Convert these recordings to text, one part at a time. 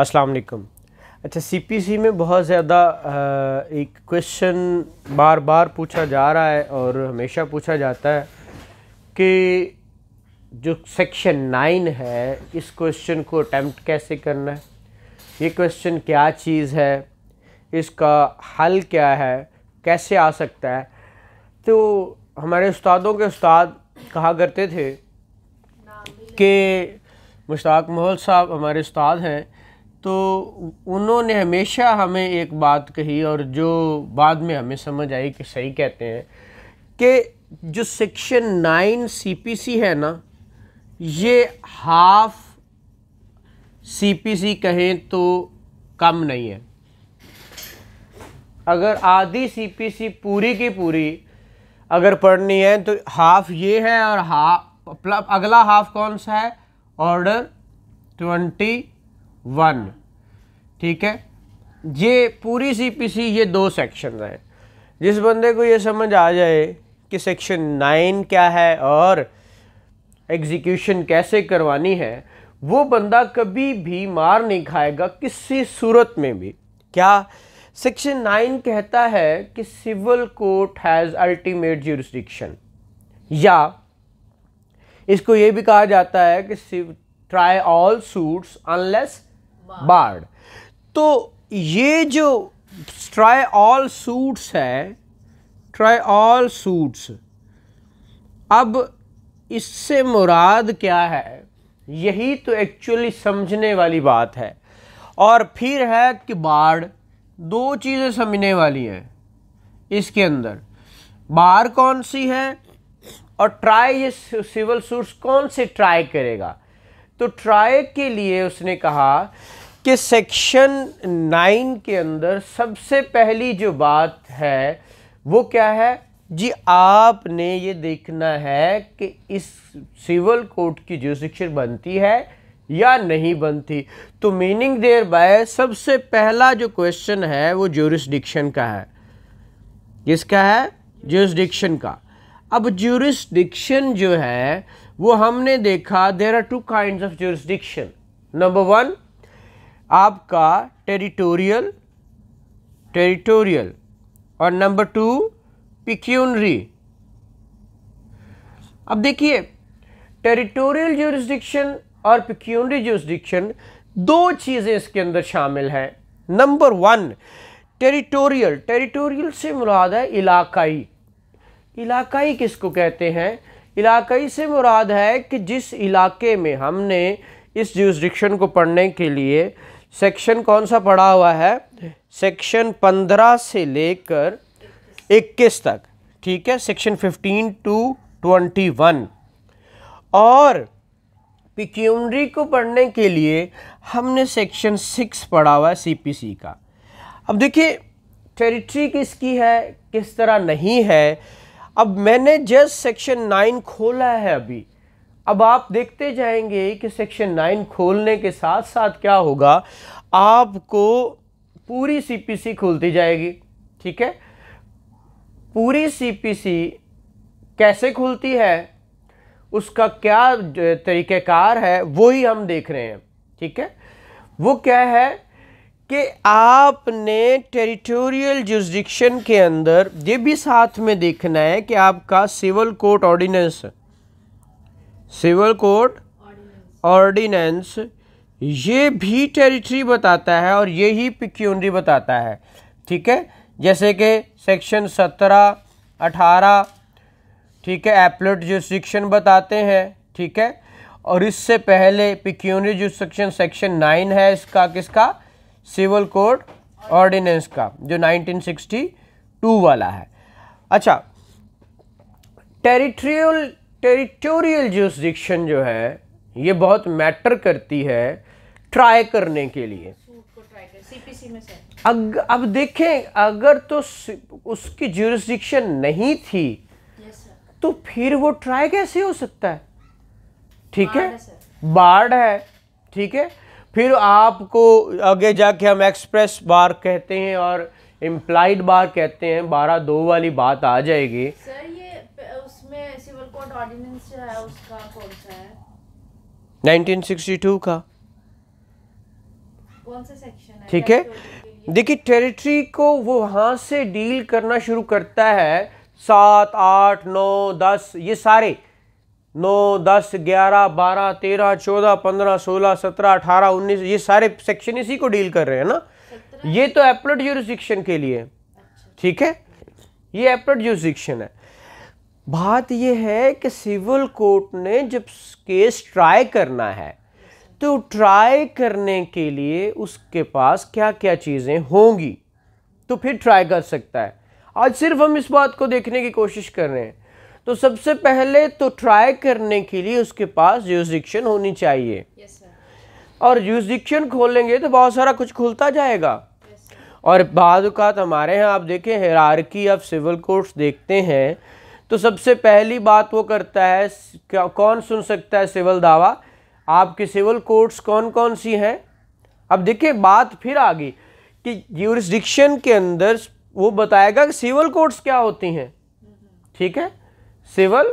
अस्सलाम वालेकुम अच्छा सीपीसी में बहुत ज़्यादा एक क्वेश्चन बार बार पूछा जा रहा है और हमेशा पूछा जाता है कि जो सेक्शन नाइन है इस क्वेश्चन को अटैम्प्ट कैसे करना है ये क्वेश्चन क्या चीज़ है इसका हल क्या है कैसे आ सकता है तो हमारे उस्तादों के उस्ताद कहा करते थे कि मुश्ताक मोहल साहब हमारे उस्ताद हैं तो उन्होंने हमेशा हमें एक बात कही और जो बाद में हमें समझ आई कि सही कहते हैं कि जो सेक्शन नाइन सीपीसी है ना ये हाफ सीपीसी कहें तो कम नहीं है अगर आधी सीपीसी पूरी की पूरी अगर पढ़नी है तो हाफ ये है और हाफ मतलब अगला हाफ कौन सा है ऑर्डर ट्वेंटी वन ठीक है ये पूरी सीपीसी ये दो सेक्शन हैं जिस बंदे को ये समझ आ जाए कि सेक्शन नाइन क्या है और एग्जीक्यूशन कैसे करवानी है वो बंदा कभी भी मार नहीं खाएगा किसी सूरत में भी क्या सेक्शन नाइन कहता है कि civil court has ultimate jurisdiction या इसको ये भी कहा जाता है कि try all suits unless barred तो ये जो ट्राई ऑल सूट्स है ट्राई ऑल सूट्स अब इससे मुराद क्या है यही तो एक्चुअली समझने वाली बात है और फिर है कि बाढ़ दो चीज़ें समझने वाली हैं इसके अंदर बार कौन सी है और ट्राई ये सिविल सूट्स कौन से ट्राई करेगा तो ट्राई के लिए उसने कहा कि सेक्शन नाइन के अंदर सबसे पहली जो बात है वो क्या है जी आपने ये देखना है कि इस सिविल कोर्ट की जुडिक्शन बनती है या नहीं बनती तो मीनिंग देर बाय सबसे पहला जो क्वेश्चन है वो ज्यूरिस्डिक्शन का है किसका है जोरिस्डिक्शन का अब ज्यूरिसडिक्शन जो है वो हमने देखा there are two kind of jurisdiction number one आपका टेरिटोरियल टेरिटोरियल और नंबर टू पिक्यूनरी अब देखिए टेरिटोरियल ज्यूरिस्डिक्शन और पिक्यूनरी ज्यूरिस्डिक्शन दो चीज़ें इसके अंदर शामिल हैं नंबर वन टेरिटोरियल टेरिटोरियल से मुराद है इलाकाई इलाकाई किसको कहते हैं इलाकाई से मुराद है कि जिस इलाके में हमने इस ज्यूरिस्डिक्शन को पढ़ने के लिए सेक्शन कौन सा पढ़ा हुआ है सेक्शन 15 से लेकर 21 तक ठीक है सेक्शन 15 टू 21 और पिक्यूनरी को पढ़ने के लिए हमने सेक्शन 6 पढ़ा हुआ है सीपीसी का अब देखिए टेरिटरी किसकी है किस तरह नहीं है अब मैंने जस्ट सेक्शन 9 खोला है अभी अब आप देखते जाएंगे कि सेक्शन नाइन खोलने के साथ साथ क्या होगा आपको पूरी सीपीसी खुलती जाएगी ठीक है पूरी सीपीसी कैसे खुलती है उसका क्या तरीक़ाकार है वो ही हम देख रहे हैं ठीक है वो क्या है कि आपने टेरिटोरियल जुrisdiction के अंदर ये भी साथ में देखना है कि आपका civil court ordinance civil code ordinance ये भी टेरिटरी बताता है और ये ही पिक्यूनरी बताता है ठीक है जैसे कि सेक्शन सत्रह अठारह ठीक है जो सिक्शन बताते हैं ठीक है और इससे पहले पिक्यूनरी जुस्टिक्शन सेक्शन नाइन है इसका किसका सिविल कोड ऑर्डिनेंस का जो 1962 वाला है अच्छा टेरिटोरियल टेरिटोरियल जोसडिक्शन जो है ये बहुत मैटर करती है ट्राई करने के लिए अग, अब देखें अगर तो उसकी जुरिस्डिक्शन नहीं थी तो फिर वो ट्राई कैसे हो सकता है ठीक है बाढ़ है ठीक है फिर आपको आगे जाके हम एक्सप्रेस बार कहते हैं और इम्प्लाइड बार कहते हैं बारह दो वाली बात आ जाएगी सर ये उसमें कोड ऑर्डिनेंस जो है उसका कौन सा है 1962 का कौन सा सेक्शन है ठीक है देखिए टेरिटरी को वो वहां से डील करना शुरू करता है सात आठ नौ दस ये सारे नौ दस ग्यारह बारह तेरह चौदह पंद्रह सोलह सत्रह अठारह उन्नीस ये सारे सेक्शन इसी को डील कर रहे हैं ना ये तो एप्लड जोरिस्डिक्शन के लिए अच्छा। ठीक है ये एप्लोड जोरिस्डिक्शन है बात यह है कि सिविल कोर्ट ने जब केस ट्राई करना है तो ट्राई करने के लिए उसके पास क्या क्या चीज़ें होंगी तो फिर ट्राई कर सकता है आज सिर्फ हम इस बात को देखने की कोशिश कर रहे हैं तो सबसे पहले तो ट्राई करने के लिए उसके पास ज्यूरिस्डिक्शन होनी चाहिए yes, और ज्यूरिस्डिक्शन खोलेंगे तो बहुत सारा कुछ खुलता जाएगा yes, और बाद तो हमारे यहाँ आप देखें हरारकी ऑफ सिविल कोर्ट्स देखते हैं तो सबसे पहली बात वो करता है कौन सुन सकता है सिविल दावा आपके सिविल कोर्ट्स कौन कौन सी हैं अब देखिए बात फिर आ गई कि यूरिस्डिक्शन के अंदर वो बताएगा कि सिविल कोर्ट्स क्या होती हैं ठीक है सिविल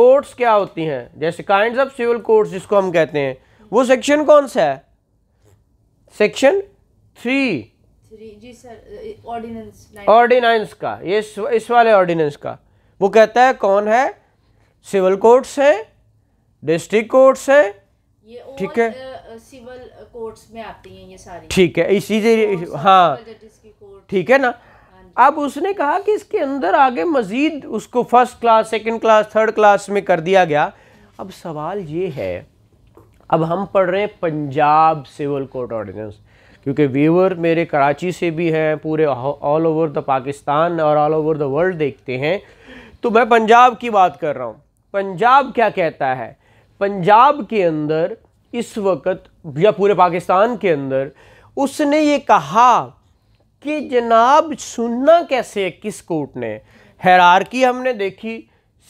कोर्ट्स क्या होती हैं जैसे काइंड ऑफ सिविल कोर्ट्स जिसको हम कहते हैं वो सेक्शन कौन सा है सेक्शन थ्री जी सर ऑर्डिनेंस ऑर्डिनेंस का ये इस वाले ऑर्डिनेंस का वो कहता है कौन है सिविल कोर्ट्स है डिस्ट्रिक्ट कोर्ट्स है ठीक है सिविल कोर्ट्स में आती हैं ये सारी ठीक है इसी से हाँ ठीक है ना हाँ अब उसने कहा कि इसके अंदर आगे मज़ीद उसको first class second class third class में कर दिया गया अब सवाल ये है अब हम पढ़ रहे हैं पंजाब सिविल कोर्ट ऑर्डिनेंस क्योंकि व्यूअर मेरे कराची से भी हैं पूरे ऑल ओवर द पाकिस्तान और ऑल ओवर द वर्ल्ड देखते हैं तो मैं पंजाब की बात कर रहा हूँ पंजाब क्या कहता है पंजाब के अंदर इस वक्त या पूरे पाकिस्तान के अंदर उसने ये कहा कि जनाब सुनना कैसे है किस कोर्ट ने हैरारकी हमने देखी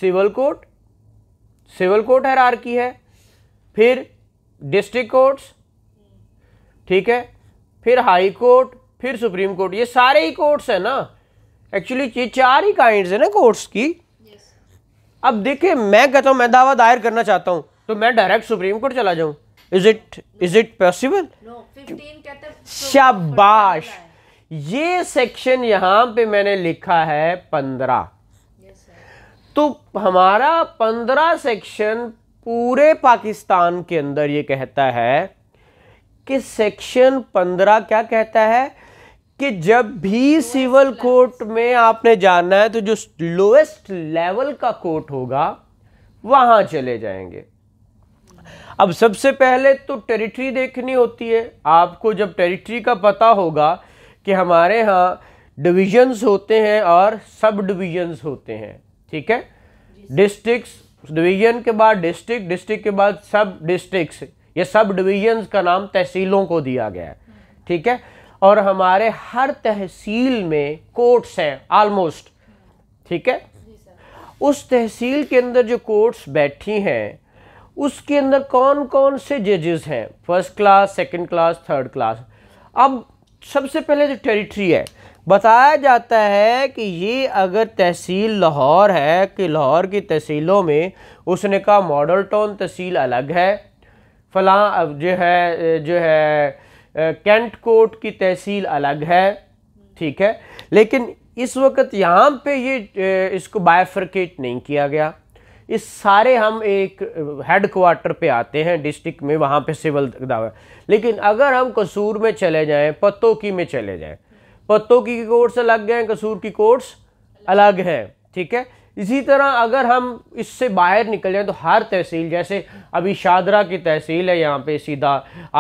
civil court civil court hierarchy है फिर डिस्ट्रिक्ट कोर्ट्स ठीक है फिर हाई कोर्ट फिर सुप्रीम कोर्ट ये सारे ही कोर्ट्स हैं ना एक्चुअली ये चार ही काइंड है ना कोर्ट्स की अब देखिए मैं कहता हूँ मैं दावा दायर करना चाहता हूँ तो मैं डायरेक्ट सुप्रीम कोर्ट चला जाऊँ is it is it possible शाबाश ये सेक्शन यहाँ पे मैंने लिखा है पंद्रह तो हमारा पंद्रह सेक्शन पूरे पाकिस्तान के अंदर ये कहता है कि सेक्शन पंद्रह क्या कहता है कि जब भी सिविल कोर्ट में आपने जाना है तो जो लोएस्ट लेवल का कोर्ट होगा वहां चले जाएंगे अब सबसे पहले तो टेरिटरी देखनी होती है आपको जब टेरिटरी का पता होगा कि हमारे यहाँ डिविजन्स होते हैं और सब डिविजन्स होते हैं ठीक है डिस्ट्रिक्स डिवीजन के बाद डिस्ट्रिक्ट डिस्ट्रिक्ट के बाद सब डिस्ट्रिक्स ये सब डिवीजन्स का नाम तहसीलों को दिया गया है ठीक है और हमारे हर तहसील में कोर्ट्स हैं ऑलमोस्ट ठीक है उस तहसील के अंदर जो कोर्ट्स बैठी हैं उसके अंदर कौन कौन से जजेस हैं first class second class third class अब सबसे पहले जो टेरिटरी है बताया जाता है कि ये अगर तहसील लाहौर है कि लाहौर की तहसीलों में उसने कहा मॉडल टाउन तहसील अलग है फलां अब जो है जो है कैंट कोट की तहसील अलग है ठीक है लेकिन इस वक्त यहाँ पे ये इसको बायफ्रकेट नहीं किया गया इस सारे हम एक हेड क्वार्टर पे आते हैं डिस्ट्रिक्ट में वहाँ पे सिविल दावा लेकिन अगर हम कसूर में चले जाएं पतोकी में चले जाएं पतोकी की कोर्स अलग हैं कसूर की कोर्स अलग हैं ठीक है इसी तरह अगर हम इससे बाहर निकल जाएं तो हर तहसील जैसे अभी शादरा की तहसील है यहाँ पे सीधा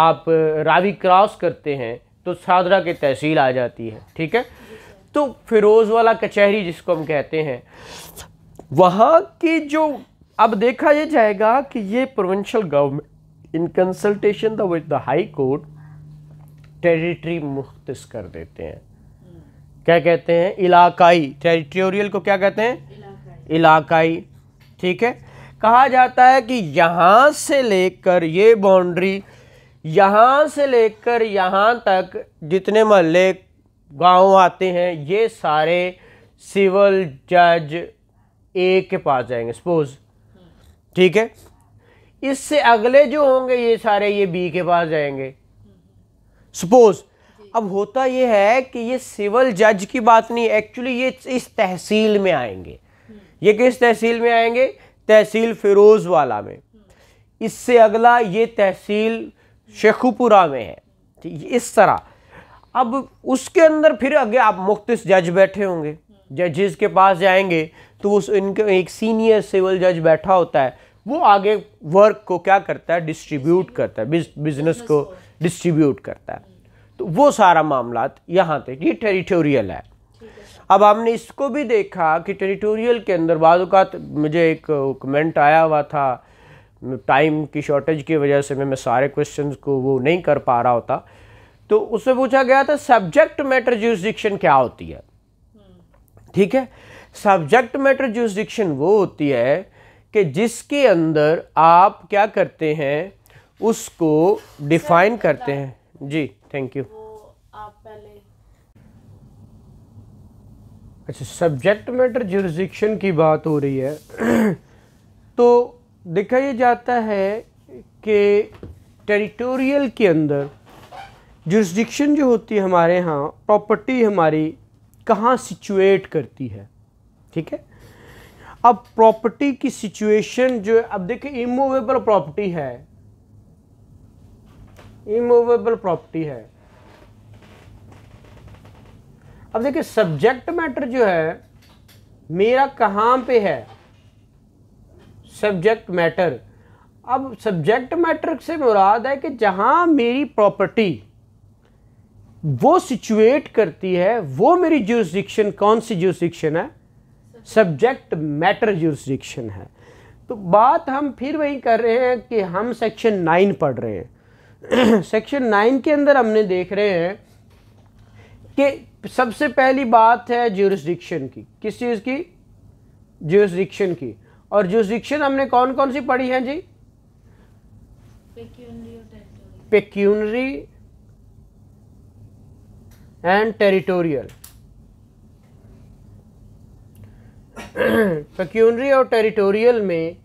आप रावी क्रॉस करते हैं तो शादरा की तहसील आ जाती है ठीक है तो फिरोज़ वाला कचहरी जिसको हम कहते हैं वहाँ की जो अब देखा यह जाएगा कि ये provincial government in consultation the with the high court territory मुख्त कर देते हैं क्या कहते हैं इलाकाई टेरिटोरियल को क्या कहते हैं इलाकाई ठीक है कहा जाता है कि यहाँ से लेकर ये बाउंड्री यहाँ से लेकर यहाँ तक जितने महल्ले गांव आते हैं ये सारे सिविल जज ए के पास जाएंगे सपोज ठीक है इससे अगले जो होंगे ये सारे ये बी के पास जाएंगे सपोज अब होता ये है कि ये सिविल जज की बात नहीं एक्चुअली ये इस तहसील में आएंगे ये किस तहसील में आएंगे तहसील फिरोज वाला में इससे अगला ये तहसील शेखुपुरा में है इस तरह अब उसके अंदर फिर आगे आप मुख्त जज बैठे होंगे जजेस के पास जाएंगे तो उस इनके एक सीनियर सिविल जज बैठा होता है वो आगे वर्क को क्या करता है डिस्ट्रीब्यूट करता है बिज, बिजनेस को डिस्ट्रीब्यूट करता है तो वो सारा मामला यहाँ तक ये टेरिटोरियल है अब हमने इसको भी देखा कि टेरिटोरियल के अंदर बाद मुझे एक कमेंट आया हुआ था टाइम की शॉर्टेज की वजह से मैं मैं सारे क्वेश्चन को वो नहीं कर पा रहा होता तो उससे पूछा गया था सब्जेक्ट मैटर ज्यूजिक्शन क्या होती है ठीक है सब्जेक्ट मैटर ज्यूजिक्शन वो होती है कि जिसके अंदर आप क्या करते हैं उसको डिफाइन करते हैं जी थैंक यू आप पहले अच्छा सब्जेक्ट मैटर जुरिस्डिक्शन की बात हो रही है तो देखा यह जाता है कि टेरिटोरियल के अंदर जुरिस्डिक्शन जो होती है हमारे यहाँ प्रॉपर्टी हमारी कहाँ सिचुएट करती है ठीक है अब प्रॉपर्टी की सिचुएशन जो अब देखिए इमूवेबल प्रॉपर्टी है इमूवेबल प्रॉपर्टी है अब देखिए सब्जेक्ट मैटर जो है मेरा कहाँ पे है सब्जेक्ट मैटर अब सब्जेक्ट मैटर से मुराद है कि जहाँ मेरी प्रॉपर्टी वो सिचुएट करती है वो मेरी जूसडिक्शन कौन सी जूसडिक्शन है सब्जेक्ट मैटर जूसडिक्शन है तो बात हम फिर वही कर रहे हैं कि हम सेक्शन नाइन पढ़ रहे हैं सेक्शन नाइन के अंदर हमने देख रहे हैं कि सबसे पहली बात है ज्यूरिस्डिक्शन की किस चीज़ की ज्यूरिस्डिक्शन की और ज्यूरिस्डिक्शन हमने कौन कौन सी पढ़ी है जी पेक्यूनरी एंड टेरिटोरियल पेक्यूनरी और टेरिटोरियल में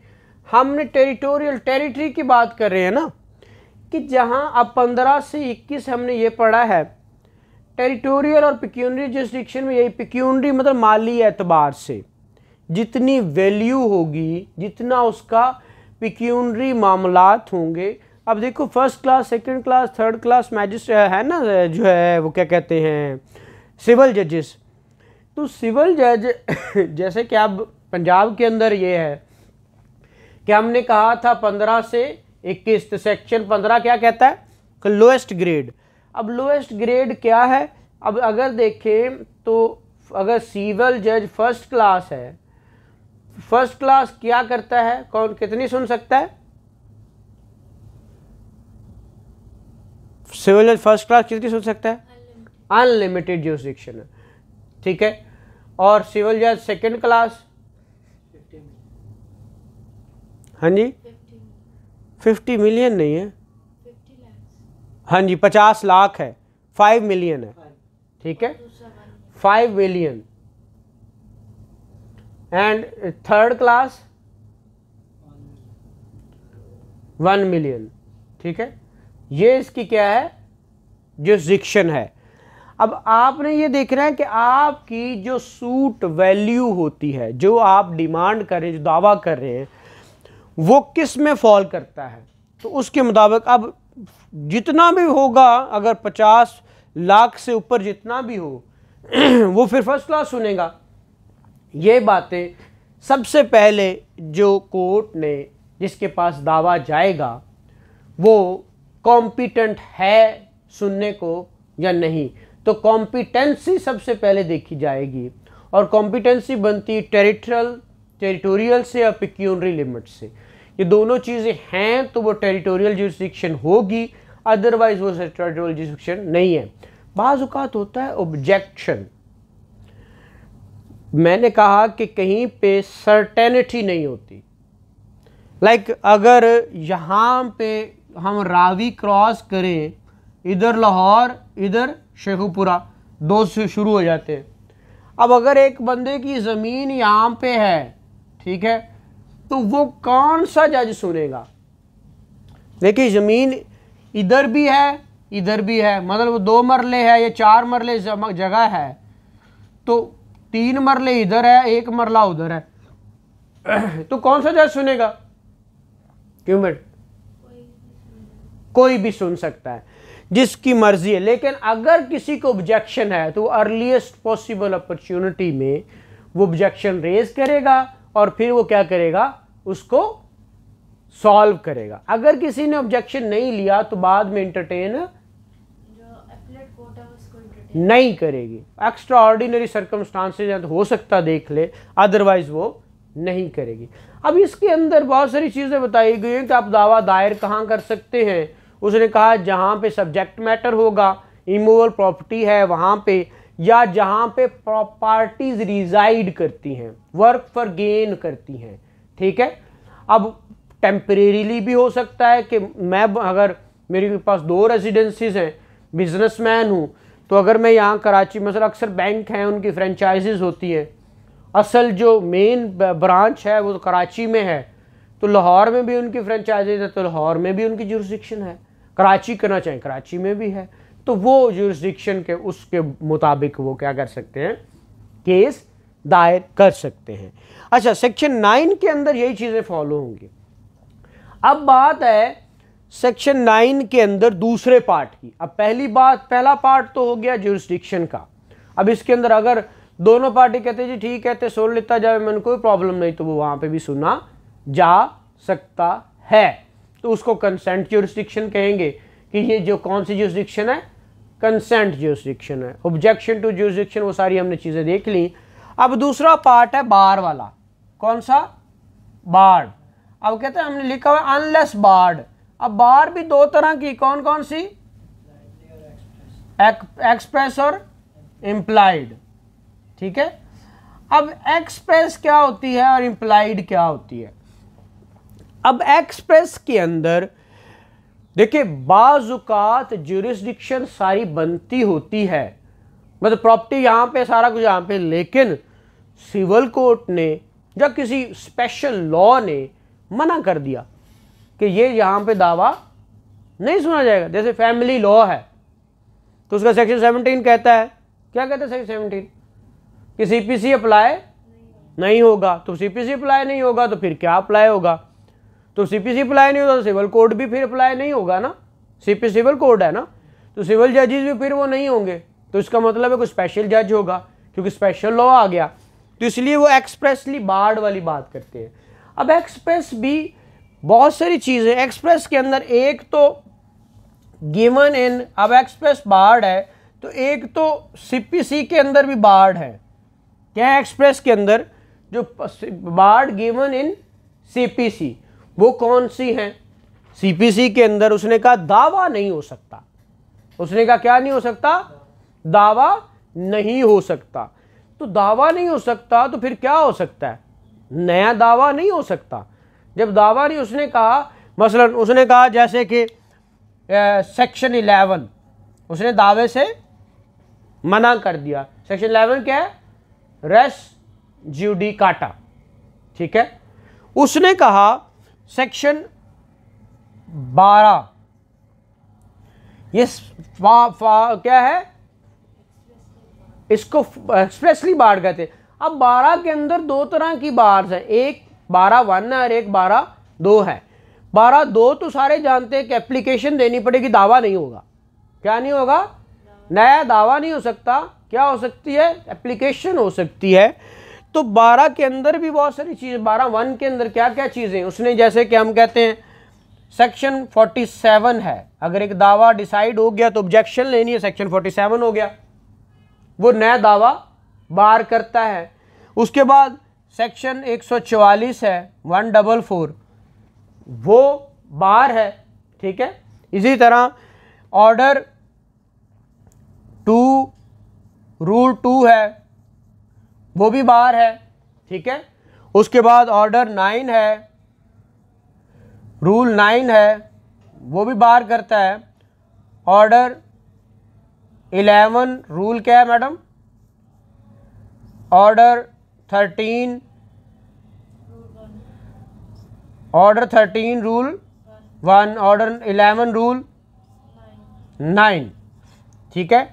हमने टेरिटोरियल टेरिटरी की बात कर रहे हैं ना कि जहां अब पंद्रह से इक्कीस हमने ये पढ़ा है टेरिटोरियल और पिक्यूनरी जस्टिक्शन में यही पिक्यूनरी मतलब माली एतबार से जितनी वैल्यू होगी जितना उसका पिक्यूनरी मामला होंगे अब देखो first class second class third class magistrate है ना जो है वो क्या कहते हैं सिविल जजेस तो सिविल जज जैसे कि अब पंजाब के अंदर ये है कि हमने कहा था पंद्रह से इक्कीस तो सेक्शन पंद्रह क्या कहता है लोएस्ट ग्रेड अब लोएस्ट ग्रेड क्या है अब अगर देखें तो अगर सिविल जज फर्स्ट क्लास है फर्स्ट क्लास क्या करता है कौन कितनी सुन सकता है सिविल जज फर्स्ट क्लास कितनी सुन सकता है अनलिमिटेड जोरिस्डिक्शन है ठीक है और सिविल जज सेकंड क्लास हाँ जी फिफ्टी मिलियन नहीं है हाँ जी पचास लाख है फाइव मिलियन है ठीक है five million and third class one million ठीक है ये इसकी क्या है जो जिक्शन है अब आपने ये देखना है कि आपकी जो सूट वैल्यू होती है जो आप डिमांड कर रहे हैं जो दावा कर रहे हैं वो किस में फॉल करता है तो उसके मुताबिक अब जितना भी होगा अगर पचास लाख से ऊपर जितना भी हो वो फिर फर्स्ट क्लास सुनेगा ये बातें सबसे पहले जो कोर्ट ने जिसके पास दावा जाएगा वो कॉम्पिटेंट है सुनने को या नहीं तो कॉम्पिटेंसी सबसे पहले देखी जाएगी और कॉम्पिटेंसी बनती टेरिटरल टेरिटोरियल से या पिक्यूनरी लिमिट से ये दोनों चीज़ें हैं तो वो टेरिटोरियल जुरिस्डिक्शन होगी अदरवाइज वो टेरिटोरियल जुरिस्डिक्शन नहीं है बाज़ात होता है ऑब्जेक्शन मैंने कहा कि कहीं पे सर्टेनिटी नहीं होती लाइक like, अगर यहाँ पे हम रावी क्रॉस करें इधर लाहौर इधर शेखुपुरा दो से शुरू हो जाते हैं अब अगर एक बंदे की ज़मीन यहाँ पे है ठीक है तो वो कौन सा जज सुनेगा देखिए ज़मीन इधर भी है इधर भी है मतलब दो मरले है या चार मरले जगह है तो तीन मरले इधर है एक मरला उधर है तो कौन सा जज सुनेगा क्यों बेट कोई भी सुन सकता है जिसकी मर्जी है लेकिन अगर किसी को ऑब्जेक्शन है तो अर्लीस्ट पॉसिबल अपॉर्चुनिटी में वो ऑब्जेक्शन रेज करेगा और फिर वो क्या करेगा उसको सॉल्व करेगा अगर किसी ने ऑब्जेक्शन नहीं लिया तो बाद में इंटरटेन नहीं करेगी एक्स्ट्रा ऑर्डिनरी सर्कमस्टांसेज हो सकता देख ले अदरवाइज वो नहीं करेगी अब इसके अंदर बहुत सारी चीज़ें बताई गई हैं कि आप दावा दायर कहाँ कर सकते हैं उसने कहा जहाँ पे सब्जेक्ट मैटर होगा इमोवल प्रॉपर्टी है वहाँ पे या जहाँ पे प्रॉपर्टीज़ रिजाइड करती हैं वर्क फॉर गेन करती हैं ठीक है अब टेम्परेरीली भी हो सकता है कि मैं अगर मेरे पास दो रेजिडेंसीज हैं बिजनेसमैन हूँ तो अगर मैं यहाँ कराची मतलब अक्सर बैंक हैं उनकी फ्रेंचाइजीज़ होती हैं असल जो मेन ब्रांच है वो तो कराची में है तो लाहौर में भी उनकी फ्रेंचाइजीज है तो लाहौर में भी उनकी जुरिस्डिक्शन है कराची करना चाहें कराची में भी है तो वो जुरिस्डिक्शन के उसके मुताबिक वो क्या कर सकते हैं केस दायर कर सकते हैं अच्छा सेक्शन नाइन के अंदर यही चीज़ें फॉलो होंगी अब बात है सेक्शन नाइन के अंदर दूसरे पार्ट की अब पहली बात पहला पार्ट तो हो गया जुरिस्डिक्शन का अब इसके अंदर अगर दोनों पार्टी कहते जी ठीक है तो सुन लेता जाए मैंने कोई प्रॉब्लम नहीं तो वो वहाँ पे भी सुना जा सकता है तो उसको कंसेंट जुरिस्डिक्शन कहेंगे कि ये जो कौन सी जुरिस्डिक्शन है कंसेंट जुरिस्डिक्शन है ऑब्जेक्शन टू जुरिस्डिक्शन वो सारी हमने चीज़ें देख ली अब दूसरा पार्ट है बार वाला कौन सा बार अब कहते हैं हमने लिखा हुआ अनलेस बार्ड अब बार भी दो तरह की कौन कौन सी एक्सप्रेस और इम्प्लाइड ठीक है अब एक्सप्रेस क्या होती है और इम्प्लाइड क्या होती है अब एक्सप्रेस के अंदर देखिए बाजुकात जुरिस्डिक्शन सारी बनती होती है मतलब तो प्रॉपर्टी यहाँ पे सारा कुछ यहाँ पे लेकिन सिविल कोर्ट ने या किसी स्पेशल लॉ ने मना कर दिया कि ये यहाँ पे दावा नहीं सुना जाएगा जैसे फैमिली लॉ है तो उसका सेक्शन सेवनटीन कहता है क्या कहता है सेक्शन सेवनटीन कि सीपीसी अप्लाई नहीं होगा तो सीपीसी अप्लाई नहीं होगा तो फिर क्या अप्लाई होगा तो सीपीसी अप्लाई नहीं होगा तो सिविल कोर्ट भी फिर अप्लाई नहीं होगा ना सीपी सिविल कोर्ट है ना तो सिविल जजेज भी फिर वो नहीं होंगे तो इसका मतलब है कोई स्पेशल जज होगा क्योंकि स्पेशल लॉ आ गया तो इसलिए वो एक्सप्रेसली बार्ड वाली बात करते हैं अब एक्सप्रेस भी बहुत सारी चीज़ें एक्सप्रेस के अंदर एक तो गिवन इन अब एक्सप्रेस बार्ड है तो एक तो सीपीसी के अंदर भी बार्ड है क्या एक्सप्रेस के अंदर जो बार्ड गिवन इन सीपीसी वो कौन सी हैं सीपीसी के अंदर उसने कहा दावा नहीं हो सकता उसने कहा क्या नहीं हो सकता दावा नहीं हो सकता तो दावा नहीं हो सकता तो फिर क्या हो सकता है नया दावा नहीं हो सकता जब दावा नहीं उसने कहा मसलन उसने कहा जैसे कि सेक्शन इलेवन उसने दावे से मना कर दिया सेक्शन इलेवन क्या है रेस ज्यूडी काटा ठीक है उसने कहा सेक्शन बारह ये फा, फा, क्या है इसको एक्सप्रेसली बाढ़ कहते हैं अब बारह के अंदर दो तरह की बार्स हैं एक बारह वन है और एक बारह दो है बारह दो तो सारे जानते हैं कि एप्लीकेशन देनी पड़ेगी दावा नहीं होगा क्या नहीं होगा नया दावा नहीं हो सकता क्या हो सकती है एप्लीकेशन हो सकती है तो बारह के अंदर भी बहुत सारी चीज़ें बारह वन के अंदर क्या क्या चीज़ें उसने जैसे कि हम कहते हैं सेक्शन फोर्टी सेवन है अगर एक दावा डिसाइड हो गया तो ऑब्जेक्शन लेनी है सेक्शन फोर्टी सेवन हो गया वो नया दावा बार करता है उसके बाद सेक्शन 144 है वन डबल फोर वो बार है ठीक है इसी तरह ऑर्डर टू रूल टू है वो भी बार है ठीक है उसके बाद ऑर्डर नाइन है रूल नाइन है वो भी बार करता है ऑर्डर इलेवन रूल क्या है madam order thirteen order thirteen rule one order eleven rule nine ठीक है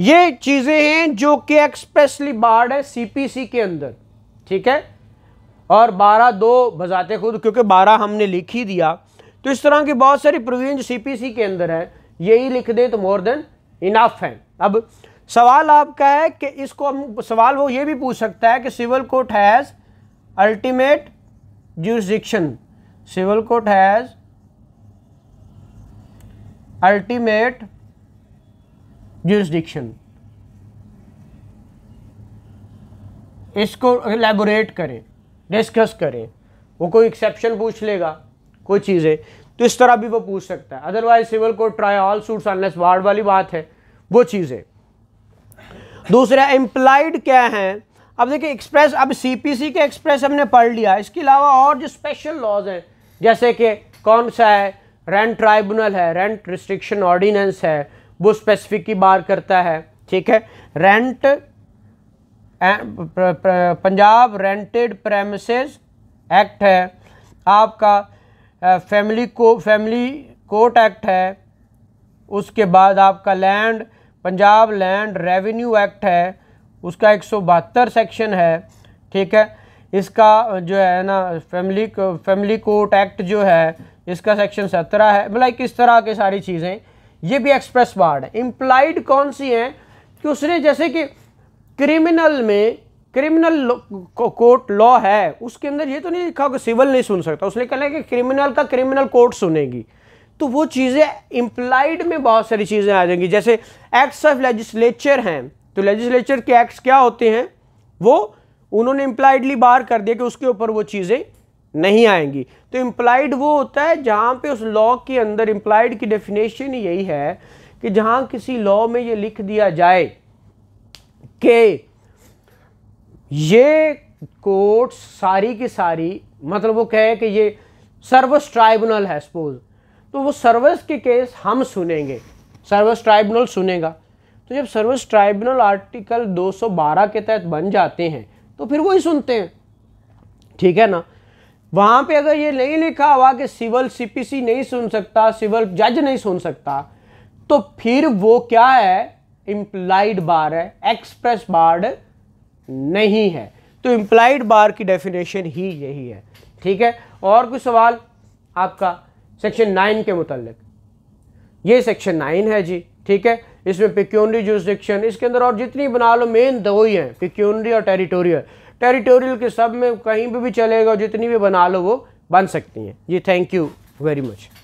ये चीज़ें हैं जो कि एक्सप्रेसली बार्ड है सीपीसी के अंदर ठीक है और बारह दो बजाते खुद क्योंकि बारह हमने लिख ही दिया तो इस तरह की बहुत सारी प्रोविजन सीपीसी के अंदर है यही लिख दें तो मोर देन इनाफ है अब सवाल आपका है कि इसको हम सवाल वो ये भी पूछ सकता है कि civil court has ultimate jurisdiction civil court has ultimate jurisdiction इसको एलेबोरेट करें डिस्कस करें वो कोई एक्सेप्शन पूछ लेगा कोई चीज़ें तो इस तरह भी वो पूछ सकता है otherwise civil court try all suits unless barred वाली बात है वो चीज़ है दूसरा एम्प्लाइड क्या है अब देखिए एक्सप्रेस अब सीपीसी के एक्सप्रेस हमने पढ़ लिया इसके अलावा और जो स्पेशल लॉज हैं जैसे कि कौन सा है रेंट ट्राइब्यूनल है रेंट रिस्ट्रिक्शन ऑर्डिनेंस है वो स्पेसिफिक की बार करता है ठीक है rent Punjab rented premises act है आपका फैमिली को फैमिली कोर्ट एक्ट है उसके बाद आपका land Punjab land revenue act है उसका एक सेक्शन है ठीक है इसका जो है ना फैमिली फैमिली कोर्ट एक्ट जो है इसका सेक्शन सत्रह है मतलब किस तरह के सारी चीज़ें ये भी एक्सप्रेस वार्ड है इम्प्लाइड कौन सी हैं कि उसने जैसे कि क्रिमिनल में क्रिमिनल कोर्ट लॉ है उसके अंदर ये तो नहीं लिखा होगा सिविल नहीं सुन सकता उसने कहना कि क्रिमिनल का क्रिमिनल कोर्ट सुनेगी तो वो चीज़ें इम्प्लाइड में बहुत सारी चीज़ें आ जाएंगी जैसे एक्ट्स ऑफ लेजिस्लेचर हैं तो लेजिस्लेचर के एक्ट्स क्या होते हैं वो उन्होंने इम्प्लाइडली बार कर दिया कि उसके ऊपर वो चीज़ें नहीं आएंगी तो इम्प्लाइड वो होता है जहाँ पे उस लॉ के अंदर इम्प्लाइड की डेफिनेशन यही है कि जहाँ किसी लॉ में ये लिख दिया जाए कि ये कोर्ट सारी की सारी मतलब वो कहे कि ये सर्वस ट्राइब्यूनल है सपोज तो वो सर्वस के केस हम सुनेंगे सर्वस ट्राइब्यूनल सुनेगा तो जब सर्वस ट्राइब्यूनल आर्टिकल 212 के तहत बन जाते हैं तो फिर वही सुनते हैं ठीक है ना वहाँ पे अगर ये नहीं लिखा हुआ कि सिविल सीपीसी नहीं सुन सकता सिविल जज नहीं सुन सकता तो फिर वो क्या है इम्प्लाइड बार है एक्सप्रेस बार्ड नहीं है तो इम्प्लाइड बार की डेफिनेशन ही यही है ठीक है और कोई सवाल आपका सेक्शन नाइन के मुतालिक ये सेक्शन नाइन है जी ठीक है इसमें पिक्यूनरी जूसडिक्शन इसके अंदर और जितनी बना लो मेन दो ही हैं पिक्यूनरी और टेरिटोरियल टेरिटोरियल के सब में कहीं भी भी चलेगा जितनी भी बना लो वो बन सकती हैं जी थैंक यू वेरी मच